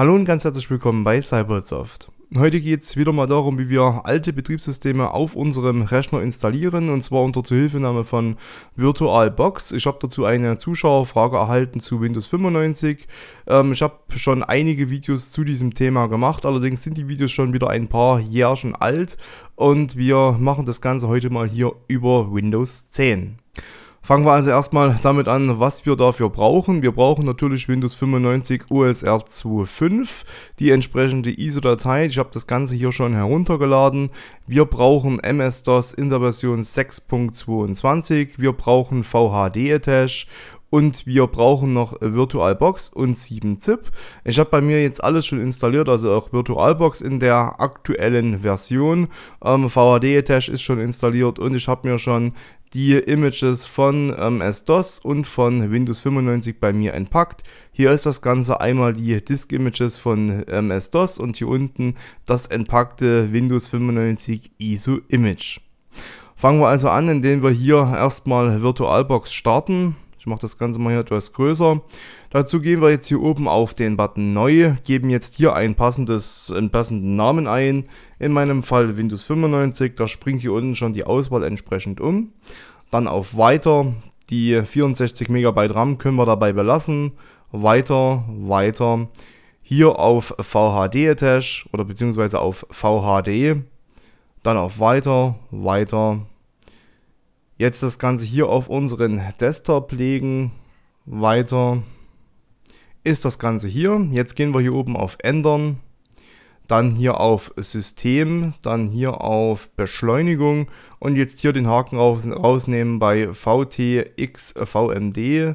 Hallo und ganz herzlich willkommen bei Cybersoft. Heute geht es wieder mal darum, wie wir alte Betriebssysteme auf unserem Rechner installieren und zwar unter Zuhilfenahme von VirtualBox. Ich habe dazu eine Zuschauerfrage erhalten zu Windows 95. Ähm, ich habe schon einige Videos zu diesem Thema gemacht, allerdings sind die Videos schon wieder ein paar Jährchen alt und wir machen das Ganze heute mal hier über Windows 10. Fangen wir also erstmal damit an, was wir dafür brauchen. Wir brauchen natürlich Windows 95 USR 2.5, die entsprechende ISO-Datei. Ich habe das Ganze hier schon heruntergeladen. Wir brauchen MS-DOS in der Version 6.22. Wir brauchen VHD-Attach und wir brauchen noch VirtualBox und 7-Zip. Ich habe bei mir jetzt alles schon installiert, also auch VirtualBox in der aktuellen Version. Ähm, VHD-Attach ist schon installiert und ich habe mir schon die Images von ähm, S-DOS und von Windows 95 bei mir entpackt. Hier ist das Ganze einmal die Disk Images von ähm, S-DOS und hier unten das entpackte Windows 95 ISO Image. Fangen wir also an, indem wir hier erstmal VirtualBox starten. Ich mache das Ganze mal hier etwas größer. Dazu gehen wir jetzt hier oben auf den Button Neu, geben jetzt hier ein passendes, einen passenden Namen ein. In meinem Fall Windows 95, da springt hier unten schon die Auswahl entsprechend um. Dann auf Weiter, die 64 MB RAM können wir dabei belassen. Weiter, weiter. Hier auf VHD-Attach oder beziehungsweise auf VHD. Dann auf Weiter, Weiter, Jetzt das Ganze hier auf unseren Desktop legen. Weiter ist das Ganze hier. Jetzt gehen wir hier oben auf Ändern. Dann hier auf System, dann hier auf Beschleunigung und jetzt hier den Haken raus, rausnehmen bei VTXVMD.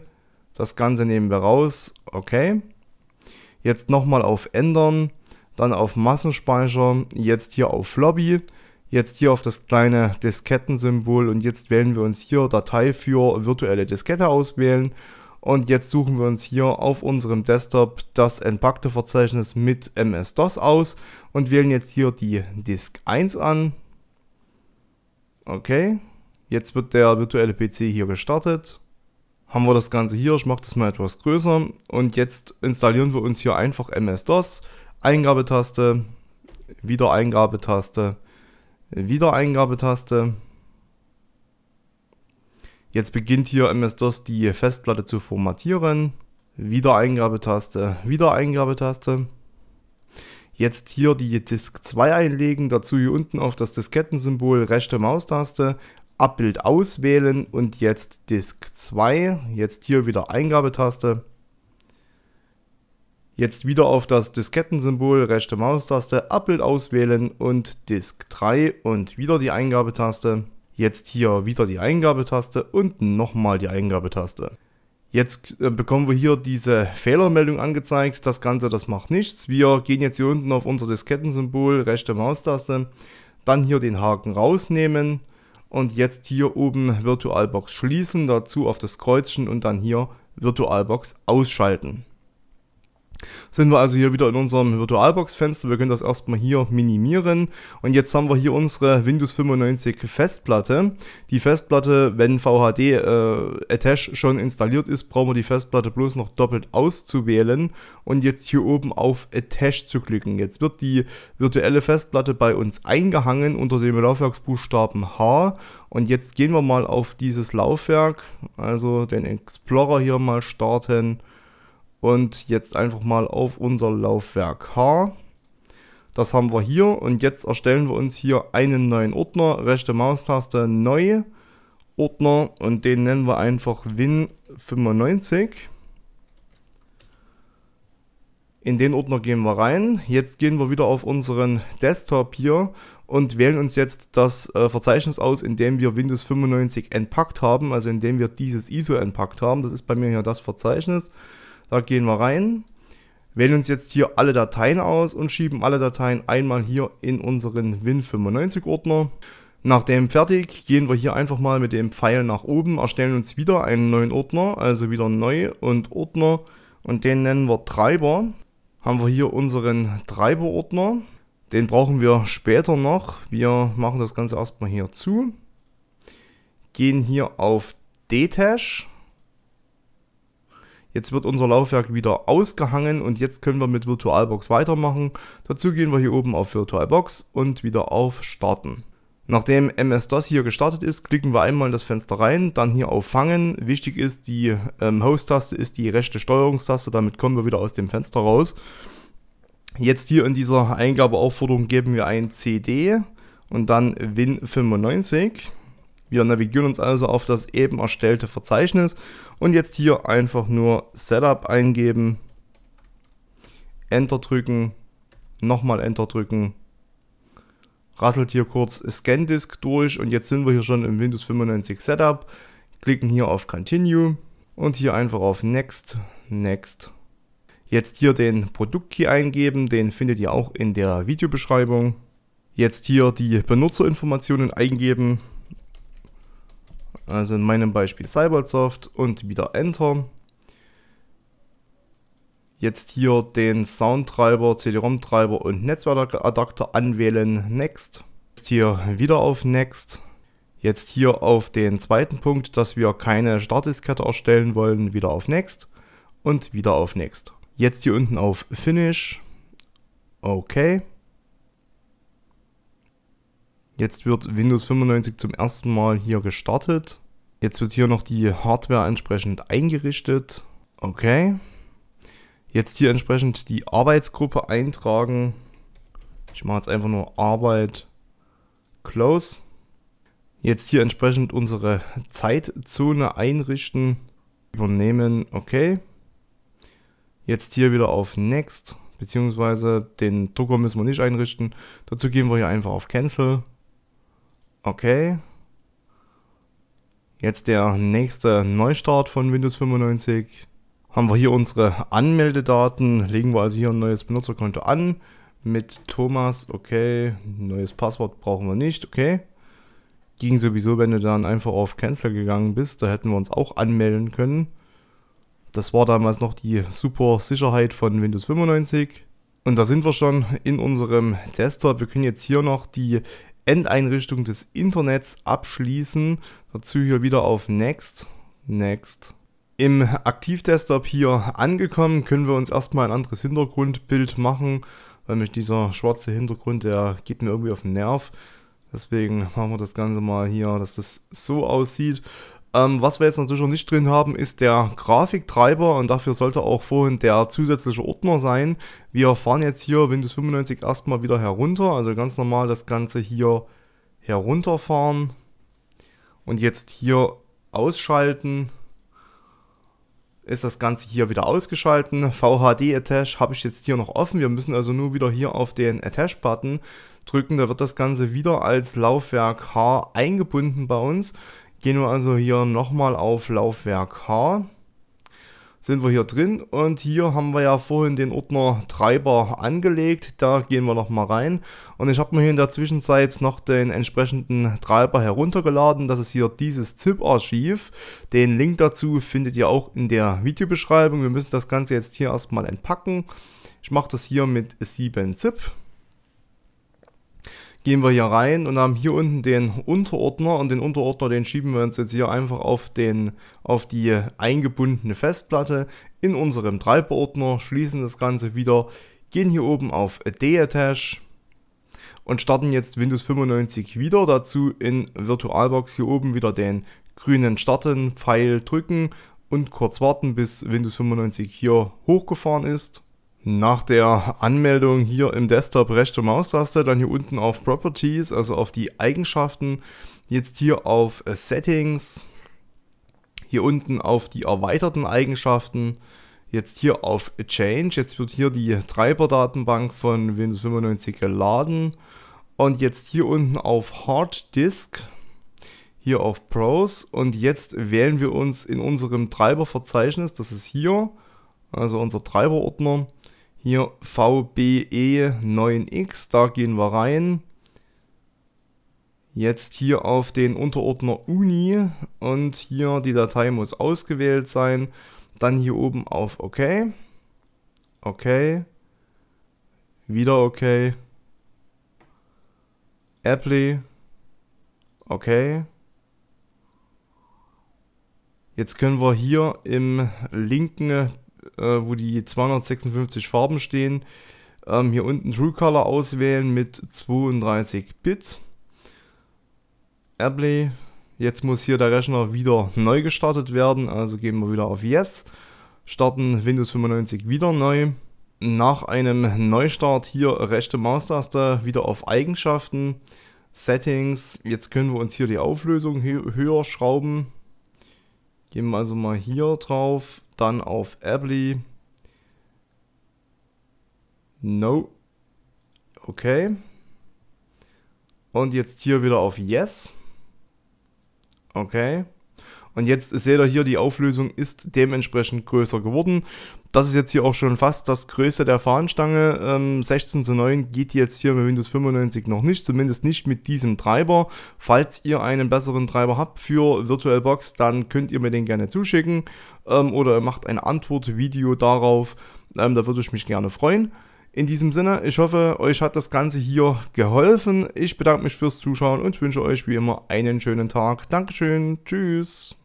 Das Ganze nehmen wir raus. Okay. Jetzt nochmal auf Ändern, dann auf Massenspeicher, jetzt hier auf Lobby jetzt hier auf das kleine Diskettensymbol und jetzt wählen wir uns hier Datei für virtuelle Diskette auswählen und jetzt suchen wir uns hier auf unserem Desktop das entpackte Verzeichnis mit MS-DOS aus und wählen jetzt hier die Disk 1 an. Okay, jetzt wird der virtuelle PC hier gestartet haben wir das Ganze hier. Ich mache das mal etwas größer. Und jetzt installieren wir uns hier einfach MS-DOS. Eingabetaste, wieder Eingabetaste. Wiedereingabetaste. Jetzt beginnt hier MS-DOS die Festplatte zu formatieren. Wiedereingabetaste, Wiedereingabetaste. Jetzt hier die Disk 2 einlegen, dazu hier unten auf das Diskettensymbol rechte Maustaste, Abbild auswählen und jetzt Disk 2, jetzt hier wieder Eingabetaste. Jetzt wieder auf das Diskettensymbol, rechte Maustaste, Abbild auswählen und Disk 3 und wieder die Eingabetaste. Jetzt hier wieder die Eingabetaste und nochmal die Eingabetaste. Jetzt äh, bekommen wir hier diese Fehlermeldung angezeigt. Das Ganze, das macht nichts. Wir gehen jetzt hier unten auf unser Diskettensymbol, rechte Maustaste, dann hier den Haken rausnehmen und jetzt hier oben VirtualBox schließen, dazu auf das Kreuzchen und dann hier VirtualBox ausschalten. Sind wir also hier wieder in unserem VirtualBox-Fenster. Wir können das erstmal hier minimieren. Und jetzt haben wir hier unsere Windows 95 Festplatte. Die Festplatte, wenn VHD äh, Attach schon installiert ist, brauchen wir die Festplatte bloß noch doppelt auszuwählen und jetzt hier oben auf Attach zu klicken. Jetzt wird die virtuelle Festplatte bei uns eingehangen unter dem Laufwerksbuchstaben H. Und jetzt gehen wir mal auf dieses Laufwerk, also den Explorer hier mal starten und jetzt einfach mal auf unser Laufwerk H. Das haben wir hier und jetzt erstellen wir uns hier einen neuen Ordner. Rechte Maustaste neu Ordner und den nennen wir einfach Win95. In den Ordner gehen wir rein. Jetzt gehen wir wieder auf unseren Desktop hier und wählen uns jetzt das äh, Verzeichnis aus, in dem wir Windows 95 entpackt haben, also in dem wir dieses ISO entpackt haben. Das ist bei mir hier das Verzeichnis. Da gehen wir rein, wählen uns jetzt hier alle Dateien aus und schieben alle Dateien einmal hier in unseren Win95-Ordner. Nachdem fertig, gehen wir hier einfach mal mit dem Pfeil nach oben, erstellen uns wieder einen neuen Ordner, also wieder neu und Ordner und den nennen wir Treiber. Haben wir hier unseren Treiber-Ordner, den brauchen wir später noch. Wir machen das Ganze erstmal hier zu, gehen hier auf Detach. Jetzt wird unser Laufwerk wieder ausgehangen und jetzt können wir mit VirtualBox weitermachen. Dazu gehen wir hier oben auf VirtualBox und wieder auf Starten. Nachdem MS-DOS hier gestartet ist, klicken wir einmal in das Fenster rein, dann hier auf Fangen. Wichtig ist, die ähm, Host-Taste ist die rechte Steuerungstaste, damit kommen wir wieder aus dem Fenster raus. Jetzt hier in dieser Eingabeaufforderung geben wir ein CD und dann Win95. Wir navigieren uns also auf das eben erstellte Verzeichnis und jetzt hier einfach nur Setup eingeben, Enter drücken, nochmal Enter drücken, rasselt hier kurz ScanDisk durch und jetzt sind wir hier schon im Windows 95 Setup, klicken hier auf Continue und hier einfach auf Next, Next. Jetzt hier den Produktkey eingeben, den findet ihr auch in der Videobeschreibung. Jetzt hier die Benutzerinformationen eingeben, also in meinem Beispiel Cybersoft und wieder Enter. Jetzt hier den Soundtreiber, CD-ROM-Treiber und Netzwerkadapter anwählen. Next. Jetzt hier wieder auf Next. Jetzt hier auf den zweiten Punkt, dass wir keine Startdiskette erstellen wollen, wieder auf Next und wieder auf Next. Jetzt hier unten auf Finish. Okay. Jetzt wird Windows 95 zum ersten Mal hier gestartet. Jetzt wird hier noch die Hardware entsprechend eingerichtet. Okay. Jetzt hier entsprechend die Arbeitsgruppe eintragen. Ich mache jetzt einfach nur Arbeit Close. Jetzt hier entsprechend unsere Zeitzone einrichten. Übernehmen, okay. Jetzt hier wieder auf Next, beziehungsweise den Drucker müssen wir nicht einrichten. Dazu gehen wir hier einfach auf Cancel. Okay. Jetzt der nächste Neustart von Windows 95. Haben wir hier unsere Anmeldedaten. Legen wir also hier ein neues Benutzerkonto an. Mit Thomas, okay. Neues Passwort brauchen wir nicht, okay. Ging sowieso, wenn du dann einfach auf Cancel gegangen bist. Da hätten wir uns auch anmelden können. Das war damals noch die super Sicherheit von Windows 95. Und da sind wir schon in unserem Desktop. Wir können jetzt hier noch die Endeinrichtung des Internets abschließen. Dazu hier wieder auf Next. Next. Im Aktivdesktop hier angekommen, können wir uns erstmal ein anderes Hintergrundbild machen, weil mich dieser schwarze Hintergrund, der geht mir irgendwie auf den Nerv. Deswegen machen wir das Ganze mal hier, dass das so aussieht. Ähm, was wir jetzt natürlich noch nicht drin haben, ist der Grafiktreiber und dafür sollte auch vorhin der zusätzliche Ordner sein. Wir fahren jetzt hier Windows 95 erstmal wieder herunter, also ganz normal das Ganze hier herunterfahren und jetzt hier ausschalten ist das Ganze hier wieder ausgeschalten. VHD Attach habe ich jetzt hier noch offen. Wir müssen also nur wieder hier auf den Attach-Button drücken. Da wird das Ganze wieder als Laufwerk H eingebunden bei uns. Gehen wir also hier nochmal auf Laufwerk H. Sind wir hier drin und hier haben wir ja vorhin den Ordner Treiber angelegt. Da gehen wir nochmal rein und ich habe mir hier in der Zwischenzeit noch den entsprechenden Treiber heruntergeladen. Das ist hier dieses ZIP-Archiv. Den Link dazu findet ihr auch in der Videobeschreibung. Wir müssen das Ganze jetzt hier erstmal entpacken. Ich mache das hier mit 7-Zip gehen wir hier rein und haben hier unten den Unterordner und den Unterordner, den schieben wir uns jetzt hier einfach auf, den, auf die eingebundene Festplatte in unserem Treiberordner, schließen das Ganze wieder, gehen hier oben auf Deattache und starten jetzt Windows 95 wieder. Dazu in VirtualBox hier oben wieder den grünen Starten-Pfeil drücken und kurz warten, bis Windows 95 hier hochgefahren ist. Nach der Anmeldung hier im Desktop rechte Maustaste, dann hier unten auf Properties, also auf die Eigenschaften, jetzt hier auf Settings, hier unten auf die erweiterten Eigenschaften, jetzt hier auf Change, jetzt wird hier die Treiberdatenbank von Windows 95 geladen und jetzt hier unten auf Hard Disk, hier auf Pros und jetzt wählen wir uns in unserem Treiberverzeichnis, das ist hier, also unser Treiberordner, hier VBE9X, da gehen wir rein. Jetzt hier auf den Unterordner Uni und hier die Datei muss ausgewählt sein. Dann hier oben auf OK. OK. Wieder OK. Apply. OK. Jetzt können wir hier im linken äh, wo die 256 Farben stehen. Ähm, hier unten True Color auswählen mit 32 Bit. Airplay. Jetzt muss hier der Rechner wieder neu gestartet werden, also gehen wir wieder auf Yes. Starten Windows 95 wieder neu. Nach einem Neustart hier rechte Maustaste wieder auf Eigenschaften, Settings. Jetzt können wir uns hier die Auflösung hö höher schrauben. Gehen wir also mal hier drauf, dann auf Abley. No. Okay. Und jetzt hier wieder auf Yes. Okay. Und jetzt seht ihr hier, die Auflösung ist dementsprechend größer geworden das ist jetzt hier auch schon fast das Größte der Fahnenstange. Ähm, 16 zu 9 geht jetzt hier mit Windows 95 noch nicht, zumindest nicht mit diesem Treiber. Falls ihr einen besseren Treiber habt für VirtualBox, dann könnt ihr mir den gerne zuschicken ähm, oder macht ein Antwortvideo darauf. Ähm, da würde ich mich gerne freuen. In diesem Sinne, ich hoffe, euch hat das Ganze hier geholfen. Ich bedanke mich fürs Zuschauen und wünsche euch wie immer einen schönen Tag. Dankeschön, tschüss.